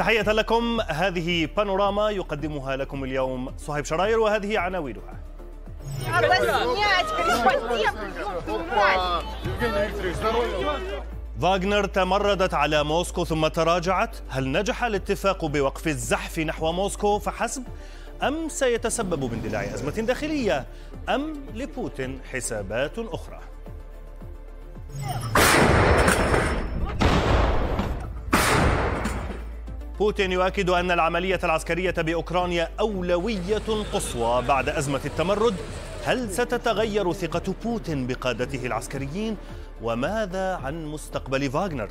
تحية لكم هذه بانوراما يقدمها لكم اليوم صهيب شراير وهذه عناوينها فاغنر تمردت على موسكو ثم تراجعت هل نجح الاتفاق بوقف الزحف نحو موسكو فحسب أم سيتسبب باندلاع أزمة داخلية أم لبوتين حسابات أخرى بوتين يؤكد أن العملية العسكرية بأوكرانيا أولوية قصوى بعد أزمة التمرد هل ستتغير ثقة بوتين بقادته العسكريين وماذا عن مستقبل فاغنر؟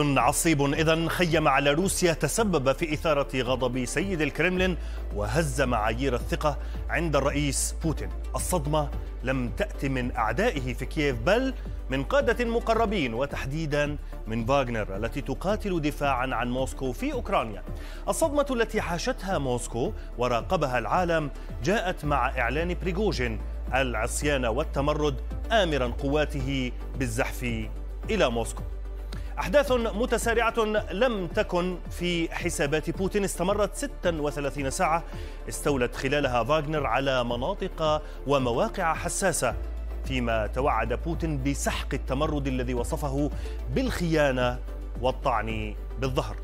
عصيب اذا خيم على روسيا تسبب في اثاره غضب سيد الكرملين وهز معايير الثقه عند الرئيس بوتين. الصدمه لم تاتي من اعدائه في كييف بل من قاده مقربين وتحديدا من فاغنر التي تقاتل دفاعا عن موسكو في اوكرانيا. الصدمه التي حاشتها موسكو وراقبها العالم جاءت مع اعلان بريغوجين العصيان والتمرد امرا قواته بالزحف الى موسكو. أحداث متسارعة لم تكن في حسابات بوتين استمرت 36 ساعة استولت خلالها فاغنر على مناطق ومواقع حساسة فيما توعد بوتين بسحق التمرد الذي وصفه بالخيانة والطعن بالظهر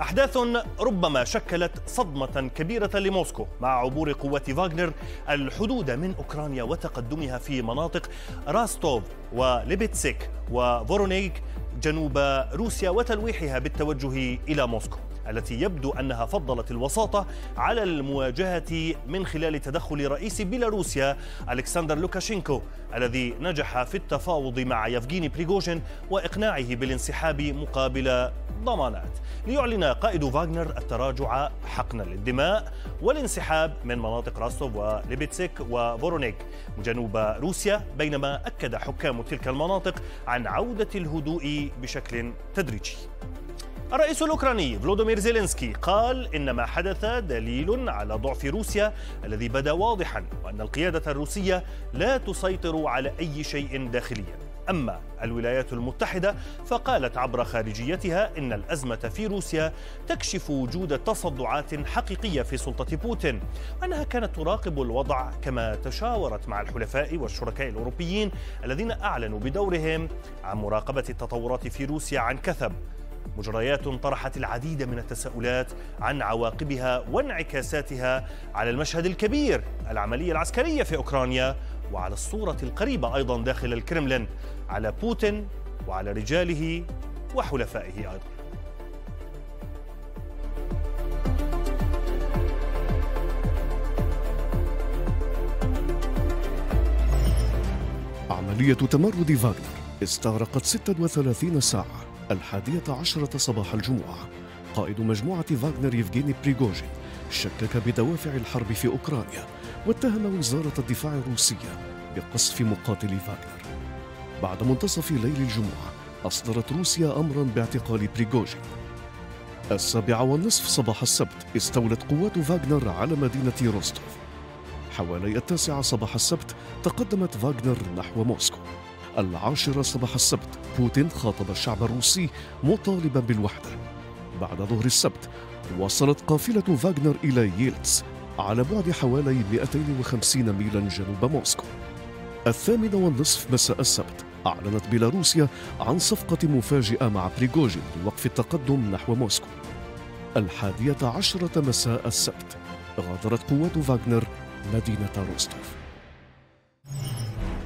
أحداث ربما شكلت صدمة كبيرة لموسكو مع عبور قوات فاغنر الحدود من أوكرانيا وتقدمها في مناطق راستوف وليبتسك وفورونيك جنوب روسيا وتلويحها بالتوجه إلى موسكو التي يبدو أنها فضلت الوساطة على المواجهة من خلال تدخل رئيس بيلاروسيا ألكسندر لوكاشينكو الذي نجح في التفاوض مع يفغيني بريغوجين وإقناعه بالانسحاب مقابل ضمانات ليعلن قائد فاغنر التراجع حقنا للدماء والانسحاب من مناطق راستوف وليبيتسك وفورونيك جنوب روسيا بينما أكد حكام تلك المناطق عن عودة الهدوء بشكل تدريجي الرئيس الأوكراني فلودومير زيلينسكي قال إن ما حدث دليل على ضعف روسيا الذي بدا واضحا وأن القيادة الروسية لا تسيطر على أي شيء داخليا أما الولايات المتحدة فقالت عبر خارجيتها إن الأزمة في روسيا تكشف وجود تصدعات حقيقية في سلطة بوتين وأنها كانت تراقب الوضع كما تشاورت مع الحلفاء والشركاء الأوروبيين الذين أعلنوا بدورهم عن مراقبة التطورات في روسيا عن كثب مجريات طرحت العديد من التساؤلات عن عواقبها وانعكاساتها على المشهد الكبير العملية العسكرية في أوكرانيا وعلى الصورة القريبة أيضا داخل الكرملين على بوتين وعلى رجاله وحلفائه أيضا عملية تمرد فاغنر استغرقت 36 ساعة الحادية عشرة صباح الجمعة قائد مجموعة فاغنر يفغيني بريغوجين شكك بدوافع الحرب في أوكرانيا واتهم وزارة الدفاع الروسية بقصف مقاتلي فاغنر بعد منتصف ليل الجمعة أصدرت روسيا أمرا باعتقال بريغوجين السابعة والنصف صباح السبت استولت قوات فاغنر على مدينة روستوف حوالي التاسعة صباح السبت تقدمت فاغنر نحو موسكو العاشرة صباح السبت بوتين خاطب الشعب الروسي مطالبا بالوحدة بعد ظهر السبت وصلت قافلة فاغنر إلى ييلتس على بعد حوالي 250 ميلا جنوب موسكو الثامنة والنصف مساء السبت أعلنت بيلاروسيا عن صفقة مفاجئة مع بريغوجين لوقف التقدم نحو موسكو الحادية عشرة مساء السبت غادرت قوات فاغنر مدينة روستوف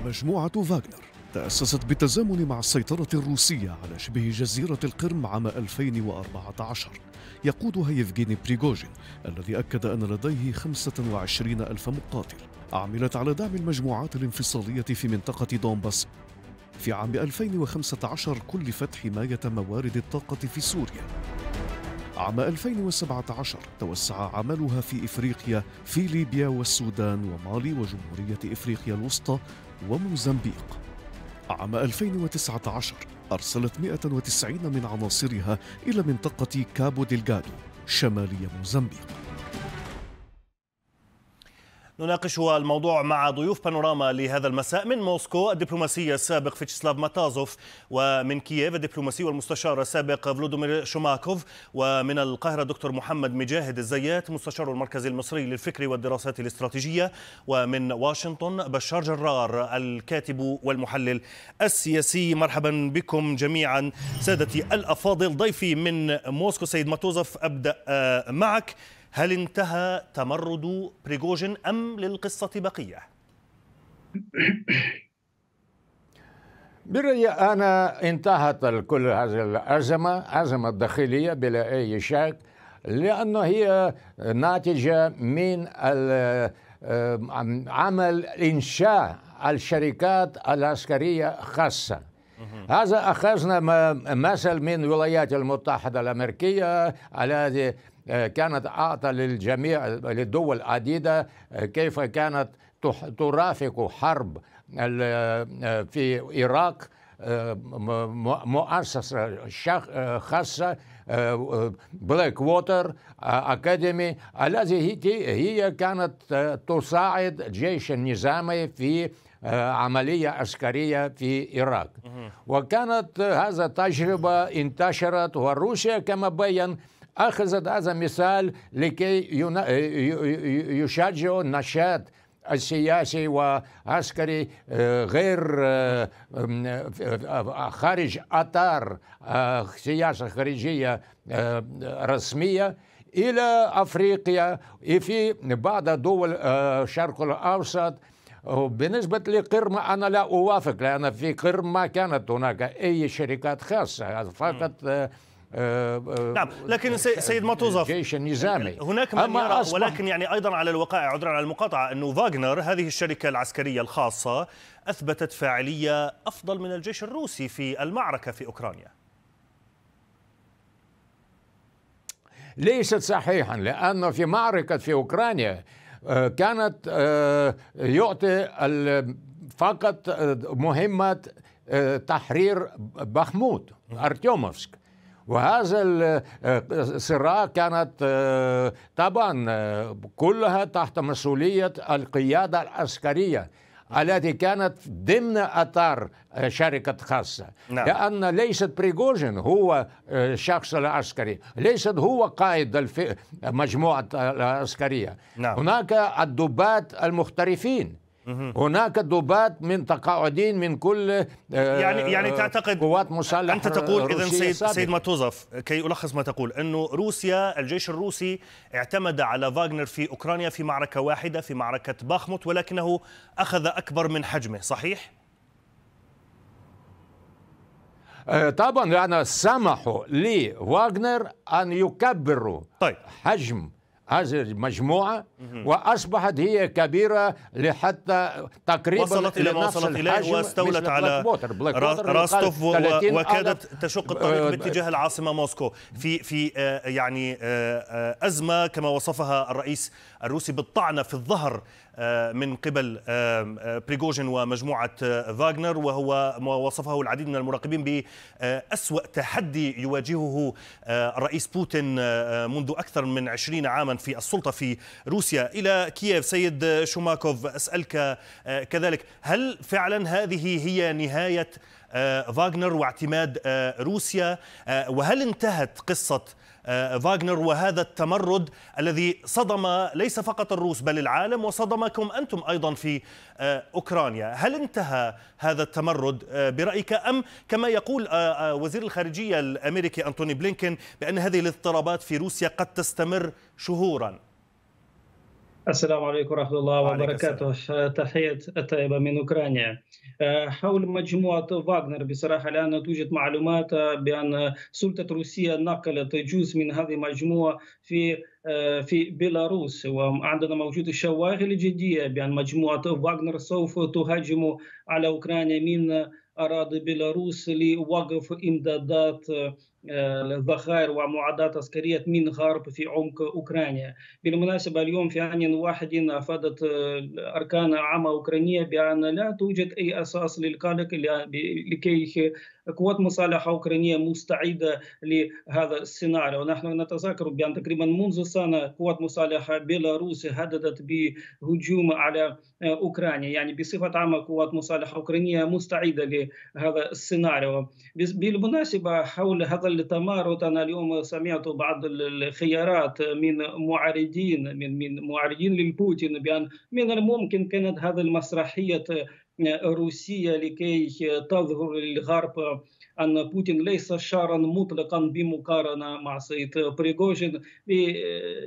مجموعة فاغنر تأسست بالتزامن مع السيطرة الروسية على شبه جزيرة القرم عام 2014 يقودها يفغيني بريغوجين الذي أكد أن لديه 25 ألف مقاتل عملت على دعم المجموعات الانفصالية في منطقة دونباس في عام 2015 كلفت حماية موارد الطاقة في سوريا عام 2017 توسع عملها في إفريقيا في ليبيا والسودان ومالي وجمهورية إفريقيا الوسطى وموزمبيق عام 2019 أرسلت 190 من عناصرها إلى منطقة كابو ديلغادو شمالي موزمبيق نناقش الموضوع مع ضيوف بانوراما لهذا المساء من موسكو الدبلوماسي السابق فيتشسلاف ماتازوف ومن كييف الدبلوماسي والمستشار السابق فلودومير شوماكوف ومن القاهرة دكتور محمد مجاهد الزيات مستشار المركز المصري للفكر والدراسات الاستراتيجية ومن واشنطن بشار جرار الكاتب والمحلل السياسي مرحبا بكم جميعا سادتي الأفاضل ضيفي من موسكو سيد ماتوزوف أبدأ آه، معك هل انتهى تمرد بريغوجين أم للقصة بقية؟ برأيي أنا انتهت كل هذه الأزمة أزمة داخلية بلا أي شك لأنه هي ناتجة من عمل إنشاء الشركات العسكرية خاصة هذا أخذنا مثل من الولايات المتحدة الأمريكية الذي كانت أعطى للجميع للدول عديدة كيف كانت ترافق حرب في العراق مؤسسة خاصة بلاك ووتر أكاديمي الذي هي كانت تساعد جيش النظامي في عملية عسكرية في العراق وكانت هذا تجربة انتشرت وروسيا كما بين أخذت هذا مثال لكي يشجع النشاط السياسي وعسكري آه، غير آه، آه، خارج اطار سياسه خارجيه رسميه الى افريقيا في بعض دول الشرق الاوسط بالنسبة لقرم أنا لا أوافق لأن في قرم ما كانت هناك أي شركات خاصة فقط آه، نعم لكن آه، سيد ماتوزف الجيش النظامي آه، هناك من يرى ولكن يعني ايضا على الوقائع عذرا على المقاطعه انه فاغنر هذه الشركه العسكريه الخاصه اثبتت فاعليه افضل من الجيش الروسي في المعركه في اوكرانيا ليست صحيحا لأنه في معركة في أوكرانيا كانت يعطي فقط مهمة تحرير بخمود أرتيوموفسك وهذا الصراع آه، كانت آه، طبعا آه، كلها تحت مسؤولية القيادة العسكرية التي كانت ضمن اطار شركه خاصه نعم. لان ليست بريغوجين هو الشخص العسكري ليست هو قائد مجموعه العسكريه نعم. هناك الضباط المحترفين هناك ضباط من تقاعدين من كل آه، يعني يعني تعتقد قوات مسلحه انت تقول اذا سيد سابق. سيد ماتوزف كي الخص ما تقول انه روسيا الجيش الروسي اعتمد على فاغنر في اوكرانيا في معركه واحده في معركه باخموت ولكنه اخذ اكبر من حجمه صحيح؟ آه، طبعا لان سمحوا لواغنر أن يكبروا طيب. حجم هذه المجموعة وأصبحت هي كبيرة لحتى تقريبا وصلت إلى ما وصلت إليه واستولت على راستوف وكادت تشق الطريق آه، باتجاه العاصمة موسكو في في آه، يعني آه، أزمة كما وصفها الرئيس الروسي بالطعنة في الظهر آه، من قبل آه، بريغوجين ومجموعة آه، فاغنر وهو ما وصفه العديد من المراقبين بأسوأ تحدي يواجهه الرئيس بوتين منذ أكثر من 20 عاما في السلطة في روسيا إلى كييف سيد شوماكوف أسألك كذلك هل فعلا هذه هي نهاية فاغنر واعتماد روسيا وهل انتهت قصة آه، فاغنر وهذا التمرد الذي صدم ليس فقط الروس بل العالم وصدمكم أنتم أيضا في آه، أوكرانيا هل انتهى هذا التمرد آه، برأيك أم كما يقول وزير الخارجية الأمريكي أنتوني بلينكين بأن هذه الاضطرابات في روسيا قد تستمر شهورا السلام عليكم ورحمة الله وبركاته تحية الطيبة من أوكرانيا آه، حول مجموعة فاغنر بصراحة الآن توجد معلومات آه، بأن سلطة روسيا نقلت جزء من هذه المجموعة في آه، في بيلاروس وعندنا موجود الشواغل الجدية بأن مجموعة فاغنر سوف تهاجم على أوكرانيا من أراضي بيلاروس لوقف إمدادات الذخائر ومعدات عسكرية من غرب في عمق أوكرانيا بالمناسبة اليوم في عام واحد أفادت أركان عامة أوكرانية بأن لا توجد أي أساس للقلق لكي قوات مصالحة أوكرانية مستعدة لهذا السيناريو نحن نتذكر بأن تقريبا منذ سنة قوات مصالحة بيلاروس هددت بهجوم على أوكرانيا يعني بصفة عامة قوات مصالحة أوكرانية مستعدة لهذا السيناريو بالمناسبة حول هذا التمارض أنا اليوم سمعت بعض الخيارات من معارضين من من معارضين للبوتين بأن من الممكن كانت هذه المسرحية روسيا لكي تظهر للغرب أن بوتين ليس شرا مطلقا بمقارنة مع سيد بريغوجين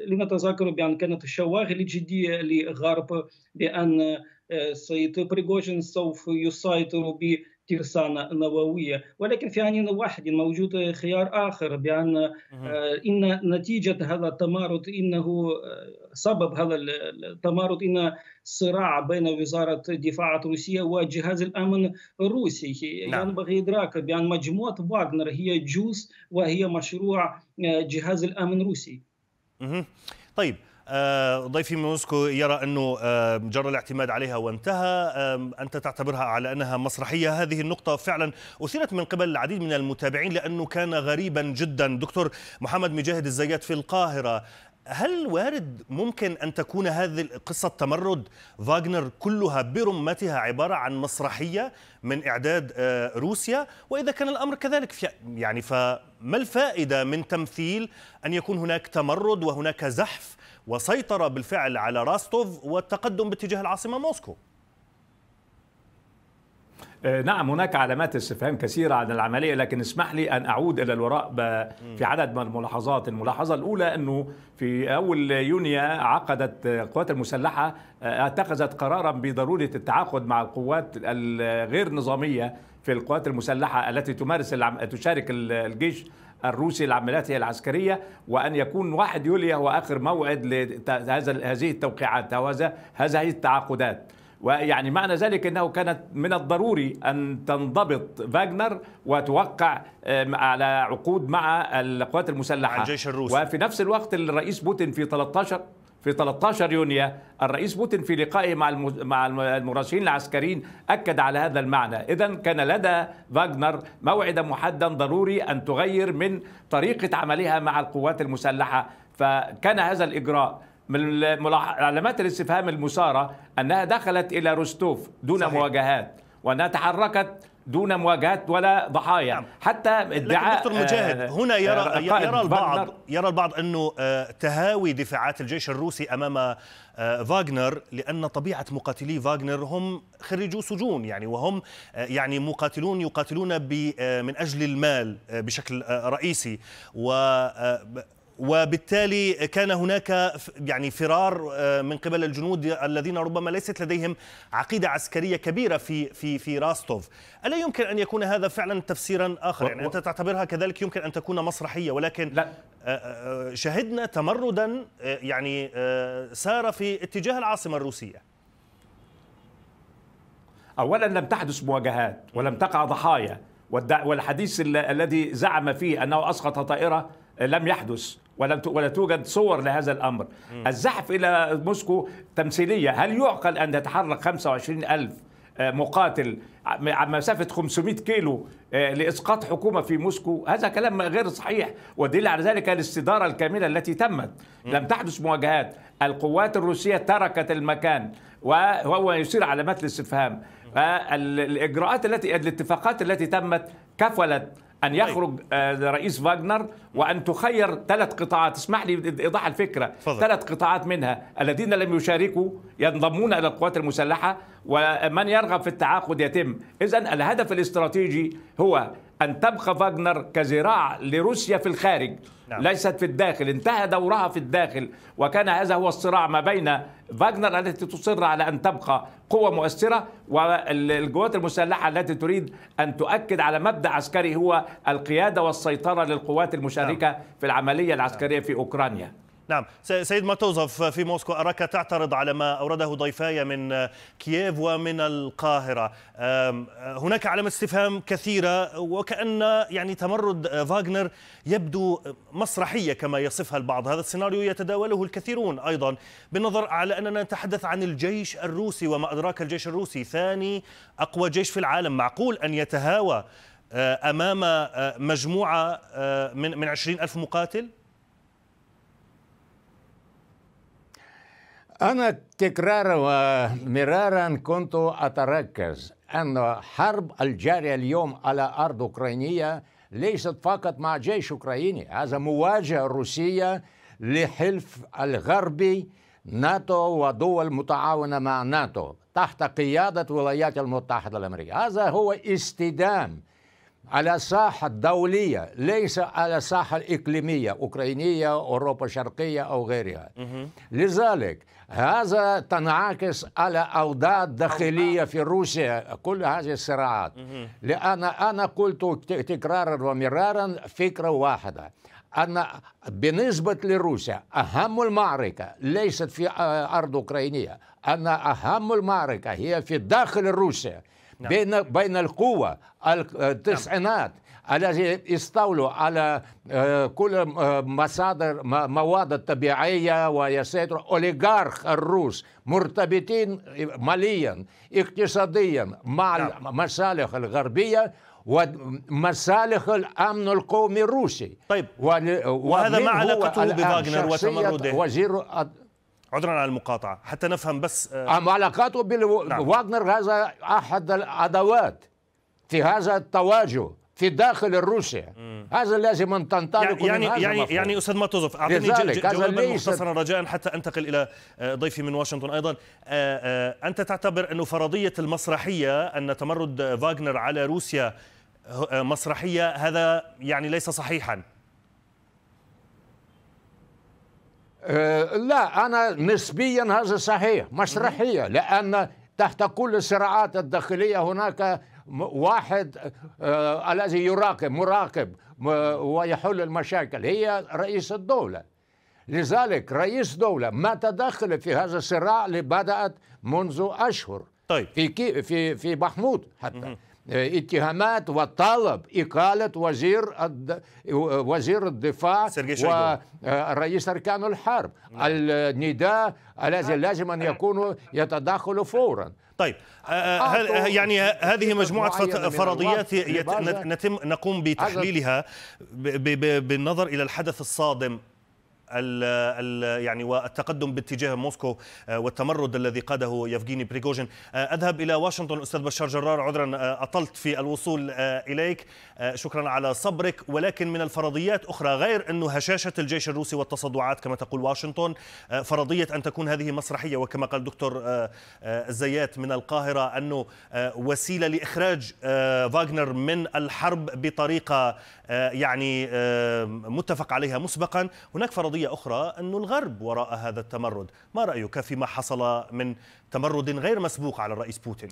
لنتذكر بأن كانت الشواغل الجدية للغرب بأن سيد بريغوجين سوف يسيطر ترسانة نووية ولكن في آن واحد موجود خيار آخر بأن آه، إن نتيجة هذا التمارد إنه آه، سبب هذا التمارد إن صراع بين وزارة دفاع روسيا وجهاز الأمن الروسي نعم. ينبغي إدراك بأن مجموعة واغنر هي جوز وهي مشروع آه، جهاز الأمن الروسي طيب آه، ضيفي موسكو يرى أنه آه، جرى الاعتماد عليها وانتهى آه، أنت تعتبرها على أنها مسرحية هذه النقطة فعلا أثيرت من قبل العديد من المتابعين لأنه كان غريبا جدا دكتور محمد مجاهد الزيات في القاهرة هل وارد ممكن أن تكون هذه قصة تمرد فاغنر كلها برمتها عبارة عن مسرحية من إعداد روسيا وإذا كان الأمر كذلك يعني فما الفائدة من تمثيل أن يكون هناك تمرد وهناك زحف وسيطر بالفعل على راستوف والتقدم باتجاه العاصمة موسكو آه، نعم هناك علامات استفهام كثيرة عن العملية لكن اسمح لي أن أعود إلى الوراء في عدد من الملاحظات الملاحظة الأولى أنه في أول يونيو عقدت القوات المسلحة آه، اتخذت قرارا بضرورة التعاقد مع القوات الغير نظامية في القوات المسلحة التي تمارس تشارك الجيش الروسي لعملياته العسكرية وأن يكون 1 يوليو هو آخر موعد لهذا هذه التوقيعات أو هذا هذه التعاقدات ويعني معنى ذلك انه كانت من الضروري ان تنضبط فاجنر وتوقع على عقود مع القوات المسلحه الجيش الروسي وفي نفس الوقت الرئيس بوتين في 13 في 13 يونيو الرئيس بوتين في لقائه مع مع المراسلين العسكريين اكد على هذا المعنى، اذا كان لدى فاغنر موعدا محددا ضروري ان تغير من طريقه عملها مع القوات المسلحه، فكان هذا الاجراء من علامات الاستفهام المساره انها دخلت الى روستوف دون صحيح. مواجهات وانها تحركت دون مواجهات ولا ضحايا نعم. حتى ادعاء دكتور مجاهد آه، هنا يرى آه، يرى البعض يرى البعض انه آه، تهاوي دفاعات الجيش الروسي امام فاغنر لان طبيعه مقاتلي فاغنر هم خريجو سجون يعني وهم يعني مقاتلون يقاتلون من اجل المال بشكل رئيسي و وبالتالي كان هناك يعني فرار آه، من قبل الجنود الذين ربما ليست لديهم عقيده عسكريه كبيره في في في راستوف، الا يمكن ان يكون هذا فعلا تفسيرا اخر؟ يعني انت تعتبرها كذلك يمكن ان تكون مسرحيه ولكن لا. آه، آه، شهدنا تمردا يعني سار في اتجاه العاصمه الروسيه. اولا لم تحدث مواجهات ولم تقع ضحايا والحديث الذي زعم فيه انه اسقط طائره لم يحدث ولم ولا توجد صور لهذا الأمر الزحف إلى موسكو تمثيلية هل يعقل أن تتحرك 25 ألف آه، مقاتل عن مسافة 500 كيلو آه، لإسقاط حكومة في موسكو هذا كلام غير صحيح ودليل على ذلك الاستدارة الكاملة التي تمت لم تحدث مواجهات القوات الروسية تركت المكان وهو يثير علامات الاستفهام الاجراءات التي الاتفاقات التي تمت كفلت ان طيب. يخرج آه، رئيس فاجنر وان تخير ثلاث قطاعات اسمح لي بايضاح الفكره ثلاث قطاعات منها الذين لم يشاركوا ينضمون الى القوات المسلحه ومن يرغب في التعاقد يتم اذا الهدف الاستراتيجي هو أن تبقى فاغنر كذراع لروسيا في الخارج نعم. ليست في الداخل انتهى دورها في الداخل وكان هذا هو الصراع ما بين فاغنر التي تصر على أن تبقى قوة مؤثرة والقوات المسلحة التي تريد أن تؤكد على مبدأ عسكري هو القيادة والسيطرة للقوات المشاركة نعم. في العملية العسكرية نعم. في أوكرانيا نعم سيد ماتوزوف في موسكو أراك تعترض على ما أورده ضيفاي من كييف ومن القاهرة هناك علامة استفهام كثيرة وكأن يعني تمرد فاغنر يبدو مسرحية كما يصفها البعض هذا السيناريو يتداوله الكثيرون أيضا بالنظر على أننا نتحدث عن الجيش الروسي وما أدراك الجيش الروسي ثاني أقوى جيش في العالم معقول أن يتهاوى أمام مجموعة من عشرين ألف مقاتل أنا تكرارا ومرارا كنت أتركز أن حرب الجارية اليوم على أرض أوكرانية ليست فقط مع جيش أوكراني هذا مواجهة روسية لحلف الغربي ناتو ودول متعاونة مع ناتو تحت قيادة الولايات المتحدة الأمريكية هذا هو استدام على ساحة دولية ليس على ساحة إقليمية أوكرانية أوروبا الشرقية أو غيرها لذلك هذا تنعكس على أوضاع داخلية في روسيا كل هذه الصراعات لأن أنا قلت تكرارا ومرارا فكرة واحدة أن بالنسبة لروسيا أهم المعركة ليست في أرض أوكرانية أن أهم المعركة هي في داخل روسيا نعم. بين بين القوة نعم. التسعينات نعم. الذي يستولوا على آه، كل آه، مصادر مواد طبيعية ويسيطر أوليغارخ الروس مرتبطين ماليا اقتصاديا مع المصالح نعم. الغربية ومصالح الامن القومي الروسي طيب ول... وهذا ما علاقته بفاغنر وتمرده وزير عذرا على المقاطعه حتى نفهم بس آه... علاقته بفاغنر نعم. هذا احد الادوات في هذا التواجه في داخل الروسيا هذا لازم ان تنطلق يعني من هذا يعني, يعني- مفهوم. يعني استاذ ماتوزوف اعطيني جوابا مختصرا رجاء حتى انتقل الى آه، ضيفي من واشنطن ايضا آه، آه، انت تعتبر انه فرضيه المسرحيه ان تمرد فاغنر على روسيا مسرحيه هذا يعني ليس صحيحا لا أنا نسبيا هذا صحيح مسرحية لأن تحت كل الصراعات الداخلية هناك واحد آه، الذي يراقب مراقب ويحل المشاكل هي رئيس الدولة لذلك رئيس دولة ما تدخل في هذا الصراع اللي بدأت منذ أشهر طيب. في, كي في, في بحمود حتى م -م. آه، اتهامات وطلب إقالة وزير الد... وزير الدفاع ورئيس آه، أركان الحرب نعم. النداء الذي نعم. لازم أن يكون يتدخل فورا طيب آه، آه، هل يعني هذه مجموعة فرضيات يت... نتم نقوم بتحليلها ب... ب... بالنظر إلى الحدث الصادم ال يعني والتقدم باتجاه موسكو آه، والتمرد الذي قاده يفغيني بريغوجين آه، أذهب إلى واشنطن أستاذ بشار جرار عذرا آه، أطلت في الوصول إليك شكرا على صبرك ولكن من الفرضيات أخرى غير أنه هشاشة الجيش الروسي والتصدعات كما تقول واشنطن فرضية أن تكون هذه مسرحية وكما قال دكتور الزيات من القاهرة أنه وسيلة لإخراج فاغنر من الحرب بطريقة يعني متفق عليها مسبقا هناك فرضية قضية أخرى أن الغرب وراء هذا التمرد ما رأيك فيما حصل من تمرد غير مسبوق على الرئيس بوتين؟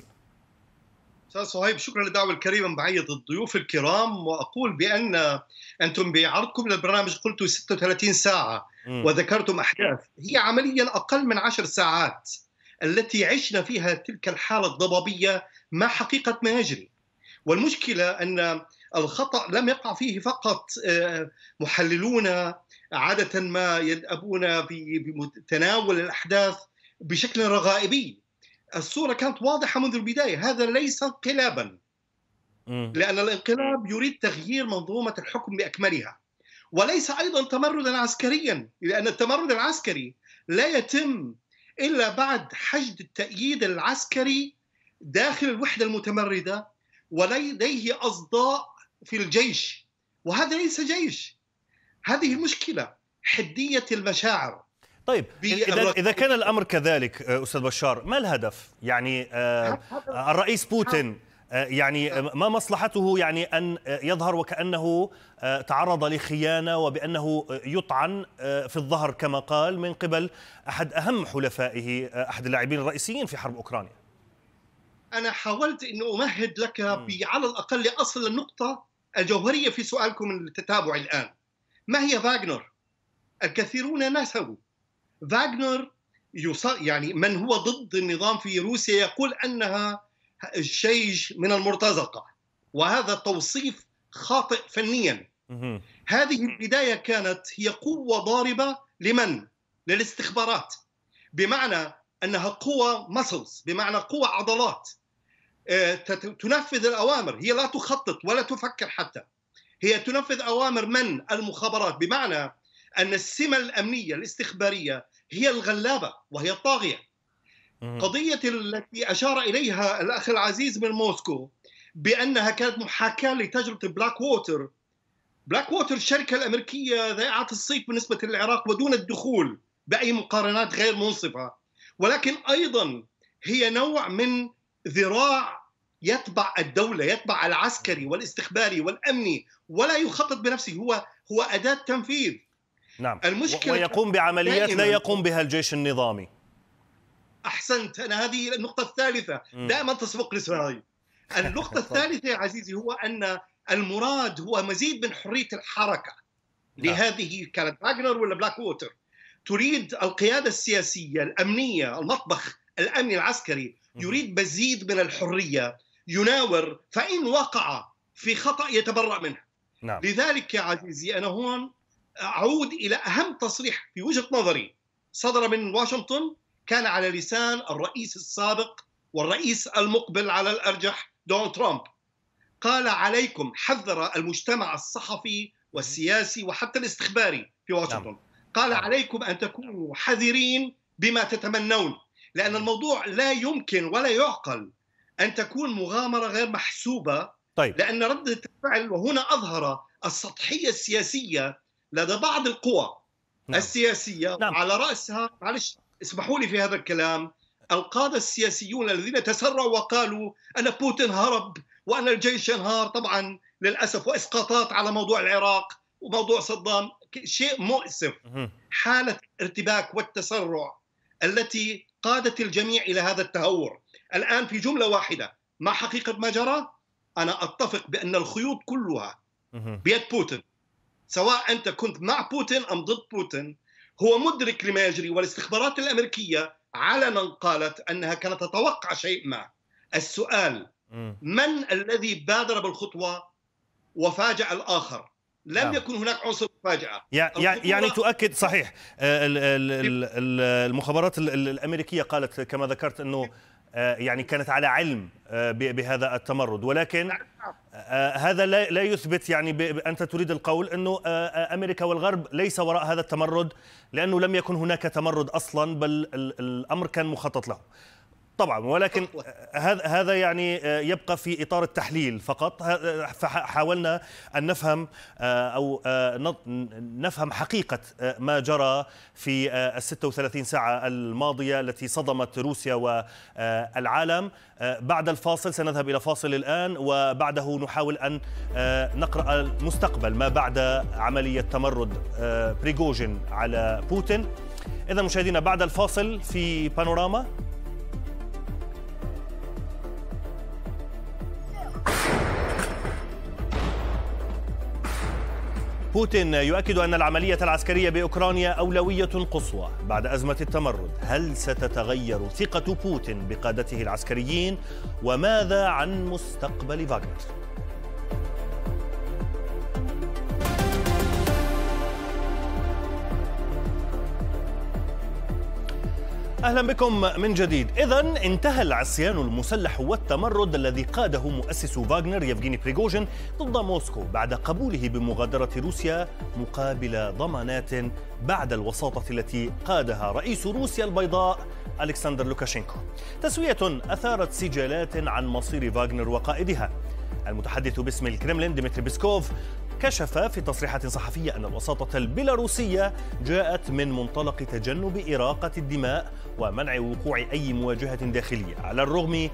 استاذ صهيب شكرا للدعوه الكريمه بعيد الضيوف الكرام واقول بان انتم بعرضكم للبرنامج قلت 36 ساعه وذكرتم احداث هي عمليا اقل من 10 ساعات التي عشنا فيها تلك الحاله الضبابيه ما حقيقه ما يجري والمشكله ان الخطا لم يقع فيه فقط آه، محللون عادة ما يدأبون تناول الأحداث بشكل رغائبي الصورة كانت واضحة منذ البداية هذا ليس انقلابا لأن الانقلاب يريد تغيير منظومة الحكم بأكملها وليس أيضا تمردا عسكريا لأن التمرد العسكري لا يتم إلا بعد حشد التأييد العسكري داخل الوحدة المتمردة ولديه أصداء في الجيش وهذا ليس جيش هذه المشكله حديه المشاعر طيب اذا اذا كان الامر كذلك آه، استاذ بشار ما الهدف يعني آه، الرئيس بوتين آه، يعني ما مصلحته يعني ان يظهر وكانه تعرض لخيانه وبانه يطعن في الظهر كما قال من قبل احد اهم حلفائه احد اللاعبين الرئيسيين في حرب اوكرانيا انا حاولت ان امهد لك على الاقل اصل النقطه الجوهريه في سؤالكم التتابع الان ما هي فاغنر؟ الكثيرون نسبوا فاغنر يعني من هو ضد النظام في روسيا يقول انها جيش من المرتزقه وهذا توصيف خاطئ فنيا هذه البدايه كانت هي قوه ضاربه لمن؟ للاستخبارات بمعنى انها قوى مسلز بمعنى قوى عضلات آه، تنفذ الاوامر هي لا تخطط ولا تفكر حتى هي تنفذ اوامر من؟ المخابرات بمعنى ان السمه الامنيه الاستخباريه هي الغلابه وهي الطاغيه. قضيه التي اشار اليها الاخ العزيز من موسكو بانها كانت محاكاه لتجربه بلاك ووتر. بلاك ووتر الشركه الامريكيه ذائعه الصيت بالنسبه للعراق ودون الدخول باي مقارنات غير منصفه. ولكن ايضا هي نوع من ذراع يتبع الدولة يتبع العسكري والاستخباري والأمني ولا يخطط بنفسه هو هو أداة تنفيذ نعم المشكلة ويقوم بعمليات لا يقوم بها الجيش النظامي أحسنت أنا هذه النقطة الثالثة دائما تسبق لاسرائيل النقطة الثالثة يا عزيزي هو أن المراد هو مزيد من حرية الحركة نعم. لهذه كانت فاغنر ولا بلاك ووتر تريد القيادة السياسية الأمنية المطبخ الأمني العسكري يريد مزيد من الحرية يناور فإن وقع في خطأ يتبرأ منه نعم. لذلك يا عزيزي أنا هون أعود إلى أهم تصريح في وجهة نظري صدر من واشنطن كان على لسان الرئيس السابق والرئيس المقبل على الأرجح دونالد ترامب قال عليكم حذر المجتمع الصحفي والسياسي وحتى الاستخباري في واشنطن نعم. قال نعم. عليكم أن تكونوا حذرين بما تتمنون لأن الموضوع لا يمكن ولا يعقل ان تكون مغامره غير محسوبه طيب لان رده الفعل وهنا اظهر السطحيه السياسيه لدى بعض القوى نعم. السياسيه نعم. على راسها معلش اسمحوا لي في هذا الكلام القاده السياسيون الذين تسرعوا وقالوا ان بوتين هرب وان الجيش انهار طبعا للاسف واسقاطات على موضوع العراق وموضوع صدام شيء مؤسف حاله الارتباك والتسرع التي قادت الجميع الى هذا التهور الآن في جملة واحدة ما حقيقة ما جرى أنا أتفق بأن الخيوط كلها بيد بوتين سواء أنت كنت مع بوتين أم ضد بوتين هو مدرك لما يجري والاستخبارات الأمريكية علنا قالت أنها كانت تتوقع شيء ما السؤال من الذي بادر بالخطوة وفاجأ الآخر لم نعم. يكن هناك عنصر مفاجأة يعني تؤكد صحيح آه، المخابرات الأمريكية قالت كما ذكرت أنه آه، يعني كانت على علم آه، بهذا التمرد ولكن نعم. آه، هذا لا يثبت يعني انت تريد القول انه امريكا والغرب ليس وراء هذا التمرد لانه لم يكن هناك تمرد اصلا بل الامر كان مخطط له طبعا ولكن هذا هذا يعني يبقى في اطار التحليل فقط فحاولنا ان نفهم آه، او آه، نفهم حقيقه آه، ما جرى في ال 36 ساعه الماضيه التي صدمت روسيا والعالم بعد الفاصل سنذهب الى فاصل الان وبعده نحاول ان نقرا المستقبل ما بعد عمليه تمرد بريغوجين على بوتين اذا مشاهدينا بعد الفاصل في بانوراما بوتين يؤكد أن العملية العسكرية بأوكرانيا أولوية قصوى بعد أزمة التمرد هل ستتغير ثقة بوتين بقادته العسكريين وماذا عن مستقبل فاغنر؟ اهلا بكم من جديد، اذا انتهى العصيان المسلح والتمرد الذي قاده مؤسس فاغنر يفغيني بريغوجين ضد موسكو بعد قبوله بمغادره روسيا مقابل ضمانات بعد الوساطه التي قادها رئيس روسيا البيضاء الكسندر لوكاشينكو. تسويه اثارت سجالات عن مصير فاغنر وقائدها. المتحدث باسم الكرملين ديمتري بيسكوف كشف في تصريحات صحفية أن الوساطة البيلاروسية جاءت من منطلق تجنب إراقة الدماء ومنع وقوع أي مواجهة داخلية على الرغم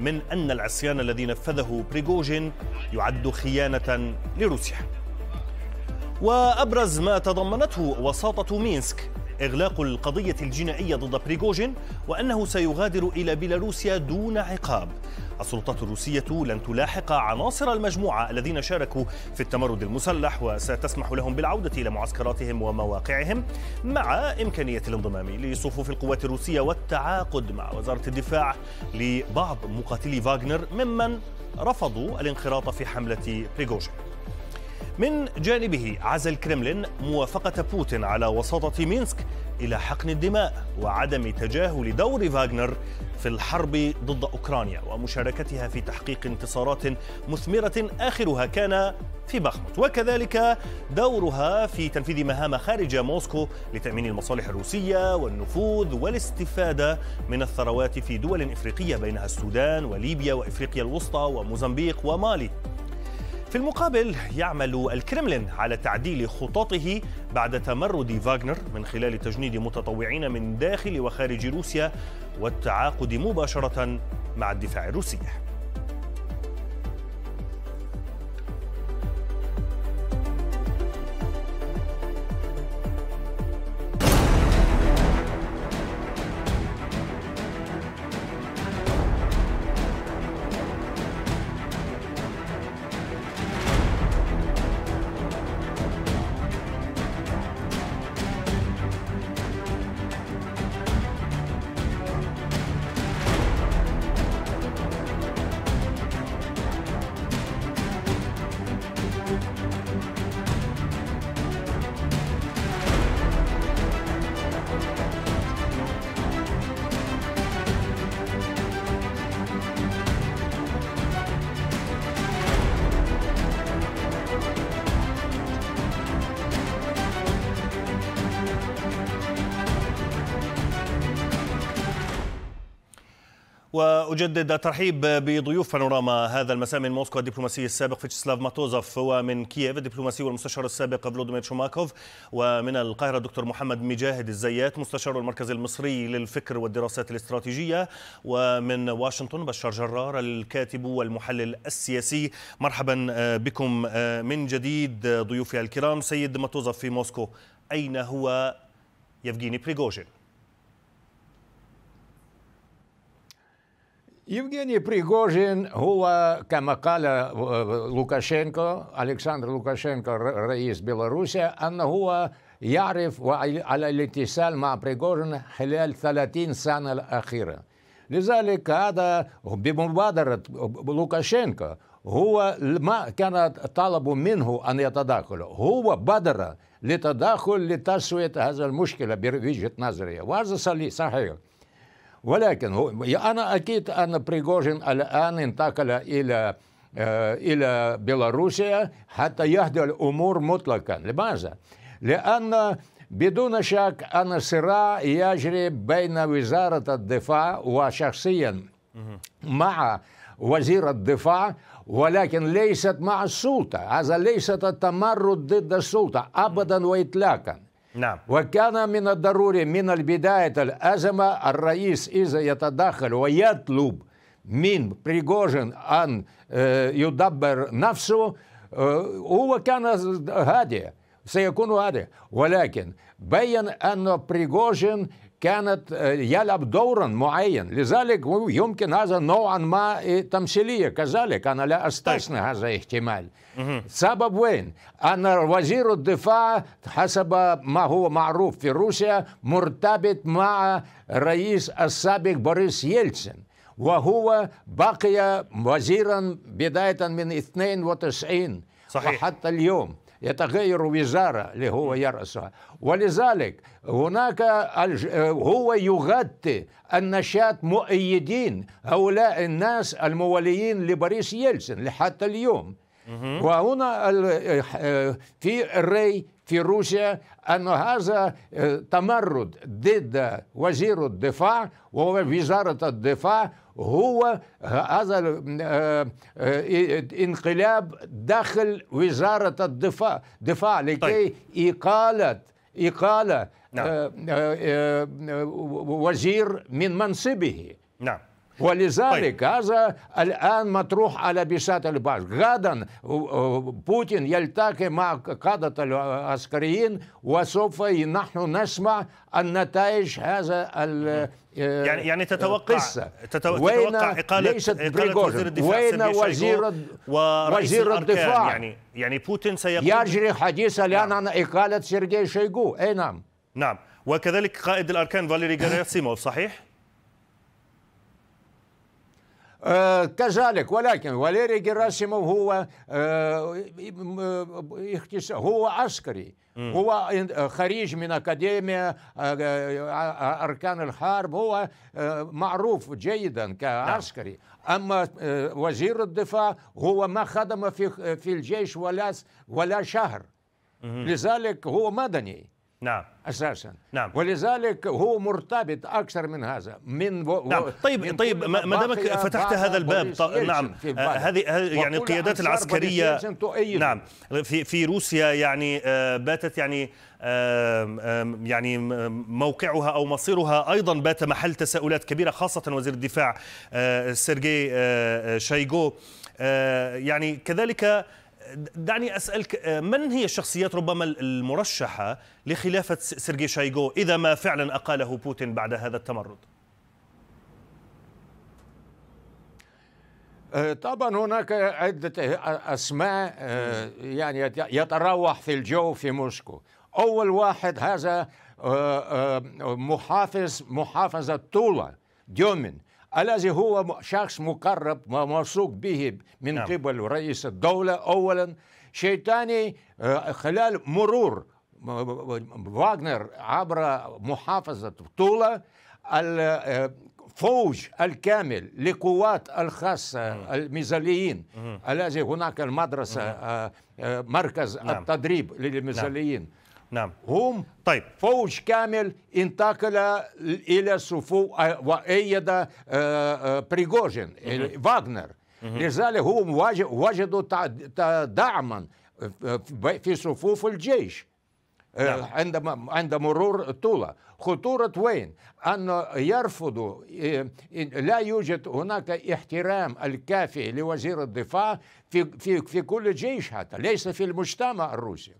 من أن العصيان الذي نفذه بريغوجين يعد خيانة لروسيا وأبرز ما تضمنته وساطة مينسك إغلاق القضية الجنائية ضد بريغوجين وأنه سيغادر إلى بيلاروسيا دون عقاب السلطات الروسية لن تلاحق عناصر المجموعة الذين شاركوا في التمرد المسلح وستسمح لهم بالعودة إلى معسكراتهم ومواقعهم مع إمكانية الانضمام لصفوف القوات الروسية والتعاقد مع وزارة الدفاع لبعض مقاتلي فاغنر ممن رفضوا الانخراط في حملة بريغوجين من جانبه عزا الكرملين موافقة بوتين على وساطة مينسك إلى حقن الدماء وعدم تجاهل دور فاغنر في الحرب ضد أوكرانيا ومشاركتها في تحقيق انتصارات مثمرة آخرها كان في بخمت وكذلك دورها في تنفيذ مهام خارج موسكو لتأمين المصالح الروسية والنفوذ والاستفادة من الثروات في دول إفريقية بينها السودان وليبيا وإفريقيا الوسطى وموزمبيق ومالي في المقابل يعمل الكرملين على تعديل خططه بعد تمرد فاغنر من خلال تجنيد متطوعين من داخل وخارج روسيا والتعاقد مباشره مع الدفاع الروسي وأجدد الترحيب بضيوف بانوراما هذا المساء من موسكو الدبلوماسي السابق فيتشسلاف ماتوزوف ومن كييف الدبلوماسي والمستشار السابق فلوديمير شوماكوف ومن القاهرة الدكتور محمد مجاهد الزيات مستشار المركز المصري للفكر والدراسات الاستراتيجية ومن واشنطن بشار جرار الكاتب والمحلل السياسي مرحبا آه، بكم آه، من جديد آه، ضيوفي الكرام سيد ماتوزوف في موسكو أين هو يفغيني بريغوجين يفغيني بريغوجين هو كما قال لوكاشينكو ألكسندر لوكاشينكو رئيس بيلاروسيا أنه هو يعرف على الاتصال مع بريغوجين خلال 30 سنة الأخيرة لذلك هذا بمبادرة لوكاشينكو هو ما كان طلب منه أن يتداخل هو بادر لتداخل لتسوية هذا المشكلة بوجهة نظري وهذا صحيح ولكن هو أنا أكيد أن بريغوجين الآن انتقل إلى آه، إلى بيلاروسيا حتى يهدى الأمور مطلقا لماذا؟ لأن بدون شك أن الصراع يجري بين وزارة الدفاع وشخصيا مع وزير الدفاع ولكن ليست مع السلطة هذا ليست التمرد ضد السلطة أبدا وإطلاقا نعم وكان من الضروري من البداية الأزمة الرئيس إذا يتدخل ويطلب من بريغوجين أن آه، يدبر نفسه آه، هو كان هادئ سيكون هادئ ولكن بين أن بريغوجين كانت آه، يلعب دورا معين لذلك يمكن هذا نوعا ما آه، تمثيلية كذلك أنا لا أستثنى طيب. هذا احتمال سبب وين؟ أن وزير الدفاع حسب ما هو معروف في روسيا مرتبط مع الرئيس السابق بوريس يلتسن وهو بقي وزيرا بداية من 92 صحيح. وحتى اليوم يتغير وزارة اللي هو يرأسها ولذلك هناك هو يغطي النشاط مؤيدين هؤلاء الناس المواليين لباريس يلسن لحتى اليوم Mm-hmm. وهنا آه، في الري في روسيا أن هذا آه، تمرد ضد وزير الدفاع ووزارة الدفاع هو آه، هذا انقلاب داخل وزارة الدفاع دفاع لكي طيب. إقالة إقالة نعم. وزير من منصبه نعم ولذلك طيب. هذا الآن مطروح على بيسات الباش غدا بوتين يلتقي مع قادة العسكريين وسوف نحن نسمع النتائج هذا يعني يعني آه، تتوقع قصة. تتوقع وين إقالة ليست إقالة وزير الدفاع وين وزير وزير الدفاع يعني يعني بوتين سيقول يجري حديث الآن نعم. عن إقالة سيرجي شيغو أي نعم نعم وكذلك قائد الأركان فاليري غراسيموف صحيح؟ كذلك ولكن واليري جراسيموف هو هو عسكري هو خريج من أكاديمية أركان الحرب هو معروف جيدا كعسكري أما وزير الدفاع هو ما خدم في الجيش ولا ولا شهر لذلك هو مدني نعم اساسا نعم ولذلك هو مرتبط اكثر من هذا من و... نعم طيب من طيب ما دامك فتحت هذا الباب ط... طيب، نعم آه، هذه آه، يعني القيادات العسكريه نعم في في روسيا يعني آه، باتت يعني يعني موقعها او مصيرها ايضا بات محل تساؤلات كبيره خاصه وزير الدفاع سيرجي شايغو يعني كذلك دعني أسألك آه، من هي الشخصيات ربما المرشحة لخلافة سيرجي شايغو إذا ما فعلا أقاله بوتين بعد هذا التمرد؟ آه، طبعا هناك عدة آه، أسماء يعني يتراوح في الجو في موسكو أول واحد هذا محافظ محافظة طولة ديومن الذي هو شخص مقرب وموثوق به من نعم. قبل رئيس الدولة أولا شيء ثاني آه، خلال مرور فاغنر عبر محافظة طولة الفوج آه، الكامل لقوات الخاصة مم. نعم. الذي هناك المدرسة آه، مركز نعم. التدريب للمزليين نعم. نعم هم طيب فوج كامل انتقل الى صفوف وايد آه، آه، بريغوجين فاغنر لذلك هم وجدوا دعما في صفوف الجيش آه، نعم. عندما عند مرور طولة خطورة وين أن يرفضوا لا يوجد هناك احترام الكافي لوزير الدفاع في, في, في كل جيش حتى ليس في المجتمع الروسي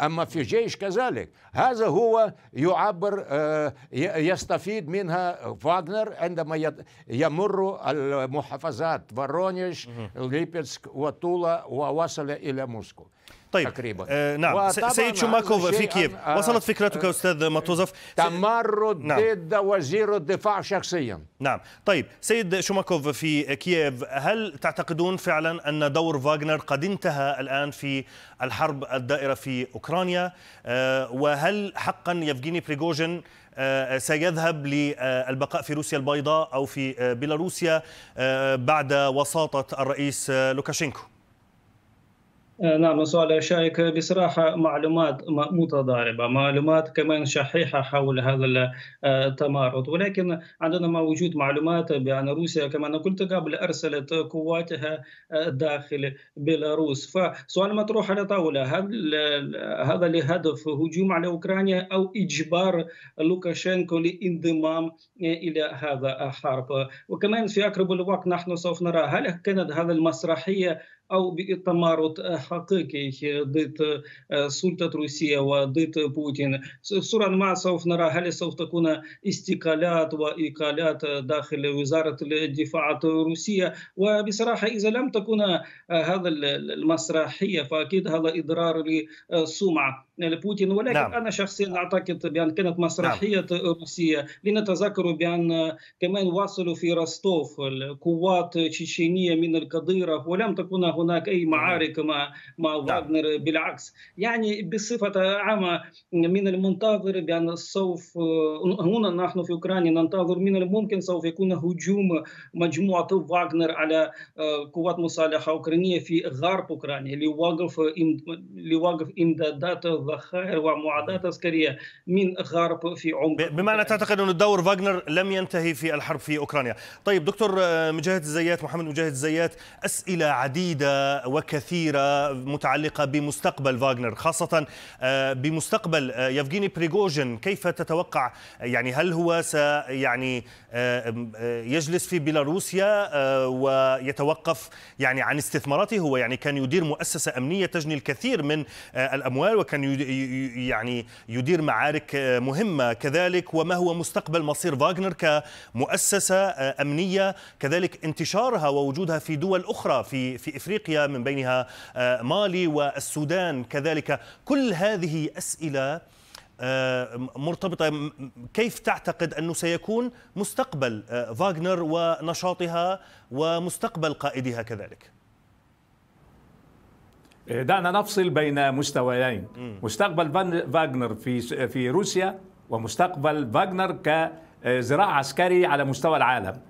أما في جيش كذلك هذا هو يعبر آه، يستفيد منها فاغنر عندما يمر المحافظات فورونيش ليبسك وطولة ووصل إلى موسكو طيب تقريبا آه نعم سيد شوماكوف في كييف آه، وصلت فكرتك آه استاذ ماتوزف آه، تمرد نعم. ضد وزير الدفاع شخصيا نعم طيب سيد شوماكوف في كييف هل تعتقدون فعلا ان دور فاغنر قد انتهى الان في الحرب الدائره في اوكرانيا آه وهل حقا يفغيني بريغوجين آه، سيذهب للبقاء في روسيا البيضاء او في بيلاروسيا بعد وساطه الرئيس لوكاشينكو آه، نعم سؤال شائك بصراحة معلومات متضاربة معلومات كمان شحيحة حول هذا آه، التمارض ولكن عندنا موجود معلومات بأن روسيا كما أنا قلت قبل أرسلت قواتها آه، داخل بيلاروس فسؤال مطروح على طاولة هل هذا لهدف هجوم على أوكرانيا أو إجبار لوكاشينكو للانضمام إلى هذا الحرب وكمان في أقرب الوقت نحن سوف نرى هل كانت هذه المسرحية او بالتمارد حقيقي ضد آه، سلطه روسيا وضد بوتين صورا ما سوف نرى هل سوف تكون استقالات واقالات داخل وزاره الدفاع الروسيه وبصراحه اذا لم تكن آه، هذا المسرحيه فاكيد هذا اضرار للسمعه لبوتين ولكن نعم. انا شخصيا اعتقد بان كانت مسرحيه نعم. روسيه لنتذكر بان كمان واصلوا في روستوف القوات التشيشينيه من القديره ولم تكن هناك اي نعم. معارك مع مع نعم. واغنر بالعكس يعني بصفه عامه من المنتظر بان سوف هنا نحن في اوكرانيا ننتظر من الممكن سوف يكون هجوم مجموعه واغنر على آه، قوات مصالحه اوكرانيه في غرب اوكرانيا لوقف لوقف امدادات الذخائر ومعدات عسكريه من غرب في عمق بمعنى تعتقد ان دور فاغنر لم ينتهي في الحرب في اوكرانيا طيب دكتور آه، مجاهد الزيات محمد مجاهد الزيات اسئله عديده وكثيره متعلقه بمستقبل فاغنر خاصه آه، بمستقبل آه، يفغيني بريغوجين كيف تتوقع يعني هل هو س يعني يجلس في بيلاروسيا ويتوقف يعني عن استثماراته هو يعني كان يدير مؤسسه امنيه تجني الكثير من الاموال وكان يعني يدير معارك مهمة كذلك وما هو مستقبل مصير فاغنر كمؤسسة أمنية كذلك انتشارها ووجودها في دول أخرى في في إفريقيا من بينها مالي والسودان كذلك كل هذه أسئلة آه، مرتبطة كيف تعتقد أنه سيكون مستقبل آه، فاغنر ونشاطها ومستقبل قائدها كذلك؟ دعنا نفصل بين مستويين مستقبل فاغنر في في روسيا ومستقبل فاغنر كذراع آه، عسكري على مستوى العالم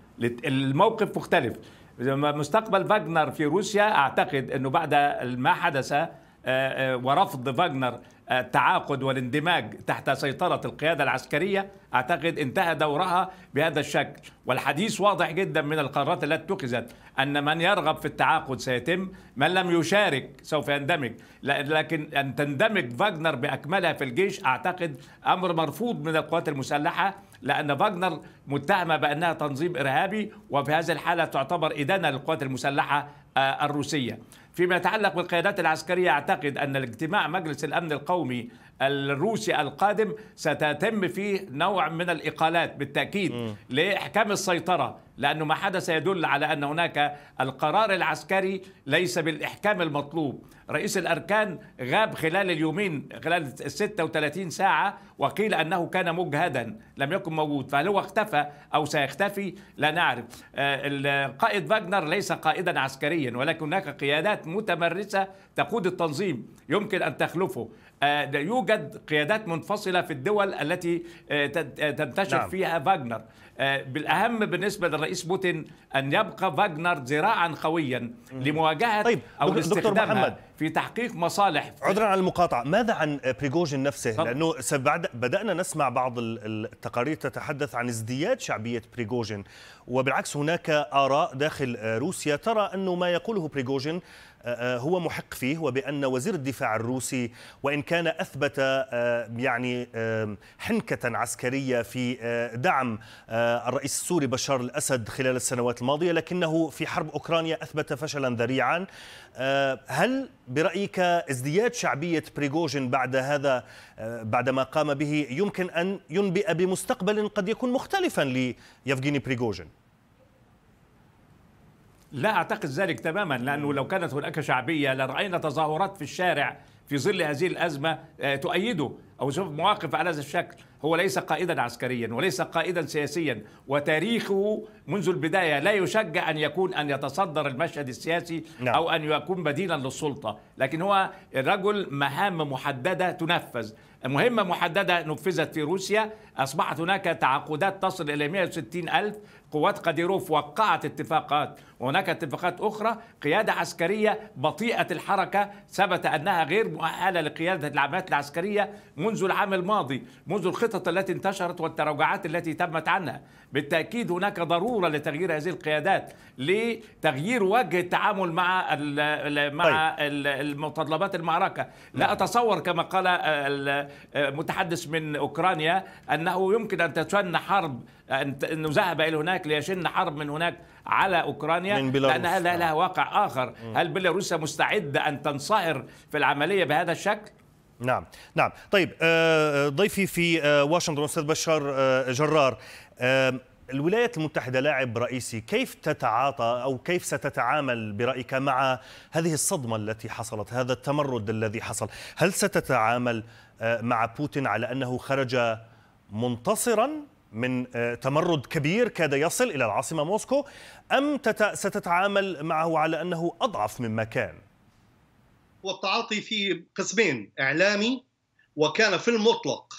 الموقف مختلف مستقبل فاغنر في روسيا اعتقد انه بعد ما حدث آه، آه، ورفض فاغنر التعاقد والاندماج تحت سيطرة القيادة العسكرية أعتقد انتهى دورها بهذا الشكل والحديث واضح جدا من القرارات التي اتخذت أن من يرغب في التعاقد سيتم من لم يشارك سوف يندمج لكن أن تندمج فاجنر بأكملها في الجيش أعتقد أمر مرفوض من القوات المسلحة لأن فاجنر متهمة بأنها تنظيم إرهابي وفي هذه الحالة تعتبر إدانة للقوات المسلحة آه، الروسية فيما يتعلق بالقيادات العسكرية أعتقد أن الاجتماع مجلس الأمن القومي الروسي القادم ستتم فيه نوع من الإقالات بالتأكيد م. لإحكام السيطرة لأنه ما حدث يدل على أن هناك القرار العسكري ليس بالإحكام المطلوب رئيس الأركان غاب خلال اليومين خلال 36 ساعة وقيل أنه كان مجهدا لم يكن موجود فهل هو اختفى أو سيختفي لا نعرف آه، القائد فاجنر ليس قائدا عسكريا ولكن هناك قيادات متمرسة تقود التنظيم يمكن أن تخلفه آه، يوجد توجد قيادات منفصلة في الدول التي آه، آه، تنتشر نعم. فيها فاغنر آه، بالأهم بالنسبة للرئيس بوتين أن يبقى فاغنر ذراعا قويا لمواجهة طيب. أو لاستخدامها محمد. في تحقيق مصالح عذرا على المقاطعة ماذا عن بريغوجين نفسه طب. لأنه بعد بدأنا نسمع بعض التقارير تتحدث عن ازدياد شعبية بريغوجين وبالعكس هناك آراء داخل روسيا ترى أنه ما يقوله بريغوجين آه، آه، هو محق فيه وبأن وزير الدفاع الروسي وإن كان أثبت آه، يعني حنكة عسكرية في دعم الرئيس السوري بشار الأسد خلال السنوات الماضية لكنه في حرب أوكرانيا أثبت فشلا ذريعا هل برأيك ازدياد شعبية بريغوجين بعد هذا بعد ما قام به يمكن أن ينبئ بمستقبل قد يكون مختلفا ليفغيني بريغوجين؟ لا أعتقد ذلك تماما لأنه لو كانت هناك شعبية لرأينا تظاهرات في الشارع في ظل هذه الأزمة آه، تؤيده أو شوف مواقف على هذا الشكل هو ليس قائدا عسكريا وليس قائدا سياسيا وتاريخه منذ البداية لا يشجع أن يكون أن يتصدر المشهد السياسي نعم. أو أن يكون بديلا للسلطة لكن هو رجل مهام محددة تنفذ مهمة محددة نفذت في روسيا أصبحت هناك تعاقدات تصل إلى 160 ألف قوات قديروف وقعت اتفاقات وهناك اتفاقات أخرى قيادة عسكرية بطيئة الحركة ثبت أنها غير مؤهلة لقيادة العمليات العسكرية منذ العام الماضي منذ الخطط التي انتشرت والتراجعات التي تمت عنها بالتأكيد هناك ضرورة لتغيير هذه القيادات لتغيير وجه التعامل مع مع طيب. المتطلبات متطلبات المعركة لا نعم. أتصور كما قال المتحدث من أوكرانيا أنه يمكن أن تشن حرب أن ذهب إلى هناك ليشن حرب من هناك على أوكرانيا من لأن هذا لها آه. واقع آخر م. هل بيلاروسيا مستعدة أن تنصهر في العملية بهذا الشكل؟ نعم نعم طيب آه، آه، ضيفي في واشنطن أستاذ بشار جرار الولايات المتحدة لاعب رئيسي كيف تتعاطى أو كيف ستتعامل برأيك مع هذه الصدمة التي حصلت هذا التمرد الذي حصل هل ستتعامل مع بوتين على أنه خرج منتصرا من آه، تمرد كبير كاد يصل إلى العاصمة موسكو أم ستتعامل معه على أنه أضعف مما كان؟ والتعاطي في قسمين إعلامي وكان في المطلق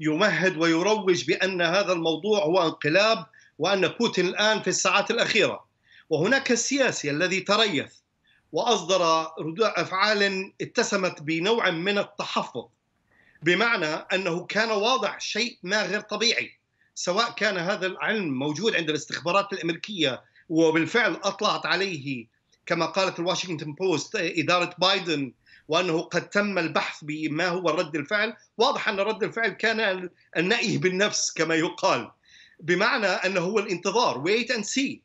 يمهد ويروج بأن هذا الموضوع هو انقلاب وأن بوتين الآن في الساعات الأخيرة وهناك السياسي الذي تريث وأصدر ردود أفعال اتسمت بنوع من التحفظ بمعنى أنه كان واضع شيء ما غير طبيعي سواء كان هذا العلم موجود عند الاستخبارات الامريكيه وبالفعل اطلعت عليه كما قالت الواشنطن بوست اداره بايدن وانه قد تم البحث بما هو رد الفعل، واضح ان رد الفعل كان النأي بالنفس كما يقال. بمعنى انه هو الانتظار ويت اند سي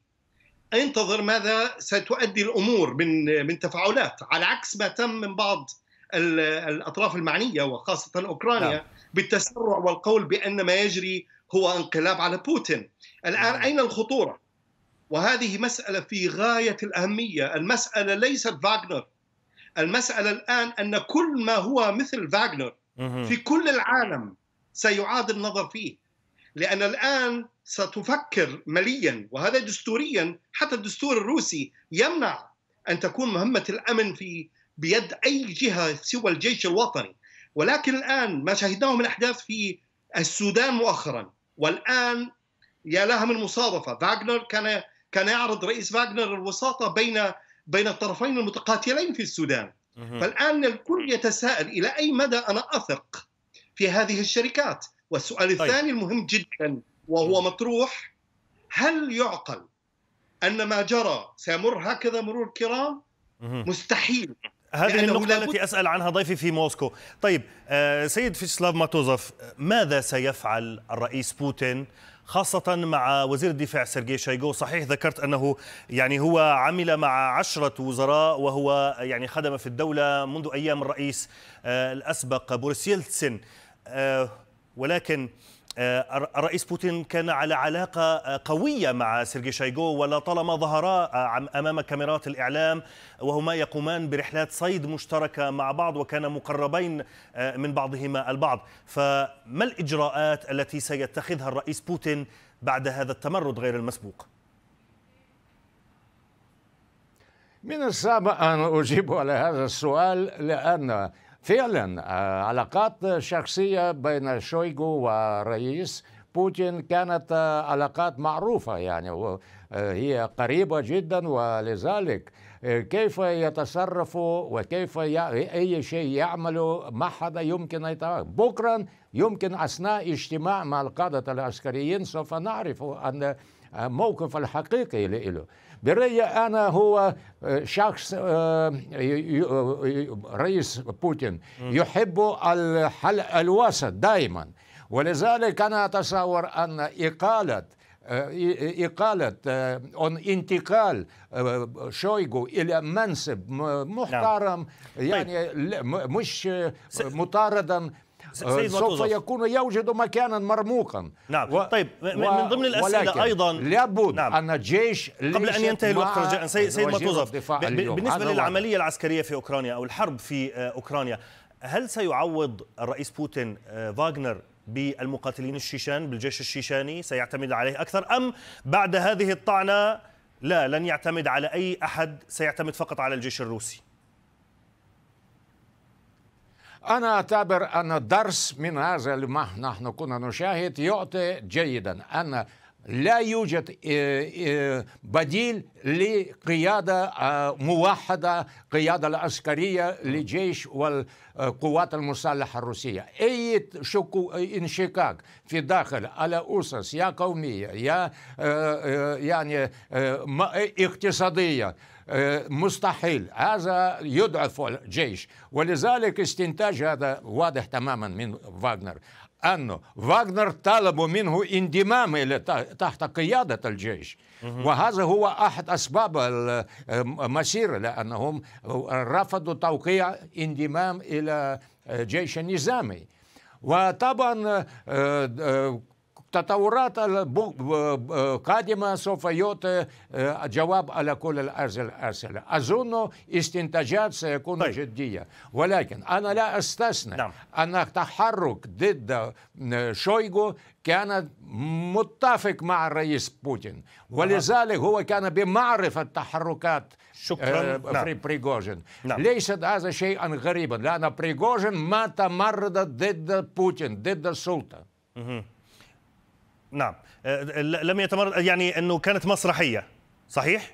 انتظر ماذا ستؤدي الامور من من تفاعلات على عكس ما تم من بعض الاطراف المعنيه وخاصه اوكرانيا نعم. بالتسرع والقول بان ما يجري هو انقلاب على بوتين الآن نعم. أين الخطورة؟ وهذه مسألة في غاية الأهمية المسألة ليست فاغنر المسألة الآن أن كل ما هو مثل فاغنر في كل العالم سيعاد النظر فيه لأن الآن ستفكر مليا وهذا دستوريا حتى الدستور الروسي يمنع أن تكون مهمة الأمن في بيد أي جهة سوى الجيش الوطني ولكن الآن ما شهدناه من أحداث في السودان مؤخرا والآن يا لها من مصادفة فاغنر كان كان يعرض رئيس فاغنر الوساطة بين بين الطرفين المتقاتلين في السودان فالآن الكل يتساءل إلى أي مدى أنا أثق في هذه الشركات والسؤال طيب. الثاني المهم جدا وهو مطروح هل يعقل أن ما جرى سيمر هكذا مرور كرام مستحيل هذه يعني النقطة التي أسأل عنها ضيفي في موسكو طيب آه، سيد فيتسلاف ماتوزوف ماذا سيفعل الرئيس بوتين خاصة مع وزير الدفاع سيرجي شايغو صحيح ذكرت أنه يعني هو عمل مع عشرة وزراء وهو يعني خدم في الدولة منذ أيام الرئيس آه، الأسبق بوريس يلتسن آه، ولكن آه، الرئيس بوتين كان على علاقة آه، قوية مع سيرجي شايغو ولطالما ظهرا آه، أمام كاميرات الإعلام وهما يقومان برحلات صيد مشتركة مع بعض وكانا مقربين من بعضهما البعض فما الإجراءات التي سيتخذها الرئيس بوتين بعد هذا التمرد غير المسبوق؟ من الصعب أن أجيب على هذا السؤال لأن فعلا آه، علاقات شخصية بين شويغو والرئيس بوتين كانت آه، علاقات معروفة يعني آه، هي قريبة جدا ولذلك كيف يتصرف وكيف أي شيء يعمل ما حدا يمكن أن يتعرف بكرا يمكن أثناء اجتماع مع القادة العسكريين سوف نعرف أن موقف الحقيقي له برأيي أنا هو آه، شخص آه، آه، رئيس بوتين يحب الحل الوسط دائما ولذلك أنا أتصور أن إقالة إقالة أن انتقال شويغو إلى منصب نعم. محترم طيب. يعني مش مطاردا آه، سيد سوف يكون يوجد مكانا مرموقا نعم و... طيب من, و... من ضمن الأسئلة أيضا لابد نعم. أن الجيش قبل أن ينتهي الوقت رجاء سيد, سيد مطوزف ب... بالنسبة للعملية العسكرية في أوكرانيا أو الحرب في آه، أوكرانيا هل سيعوض الرئيس بوتين آه، فاغنر بالمقاتلين الشيشان بالجيش الشيشاني سيعتمد عليه أكثر أم بعد هذه الطعنة لا لن يعتمد على أي أحد سيعتمد فقط على الجيش الروسي أنا أعتبر أن الدرس من هذا ما نحن كنا نشاهد يعطي جيدا أن لا يوجد آه، آه، بديل لقيادة آه، موحدة قيادة العسكرية لجيش والقوات المسلحة الروسية أي انشقاق في داخل على أسس يا قومية يا يعني اقتصادية مستحيل هذا يضعف الجيش ولذلك استنتاج هذا واضح تماما من فاغنر أنه فاغنر طلبوا منه انضمام إلى تحت قيادة الجيش وهذا هو أحد أسباب المسير لأنهم رفضوا توقيع انضمام إلى جيش النظامي وطبعا آه، آه، تطورات قادمة سوف يعطي آه، جواب على كل الأسئلة أظن استنتاجات سيكون طيب. جدية ولكن أنا لا أستثنى نعم. أن التحرك ضد آه، شويغو كان متفق مع الرئيس بوتين ولذلك هو كان بمعرفة تحركات شكرا آه، نعم. بريغوجين نعم. ليست هذا شيئا غريبا لأن بريغوجين ما تمرد ضد بوتين ضد السلطة نعم أه، لم يتمرد يعني انه كانت مسرحيه صحيح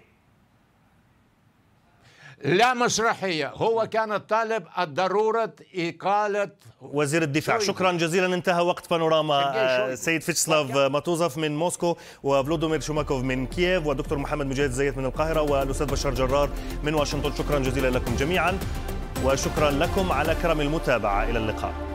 لا مسرحية هو كان طالب الضرورة إقالة وزير الدفاع شوية. شكرا جزيلا انتهى وقت بانوراما أه، سيد فيتشلاف ماتوزف من موسكو وفلودومير شوماكوف من كييف والدكتور محمد مجاهد زيت من القاهرة والأستاذ بشار جرار من واشنطن شكرا جزيلا لكم جميعا وشكرا لكم على كرم المتابعة إلى اللقاء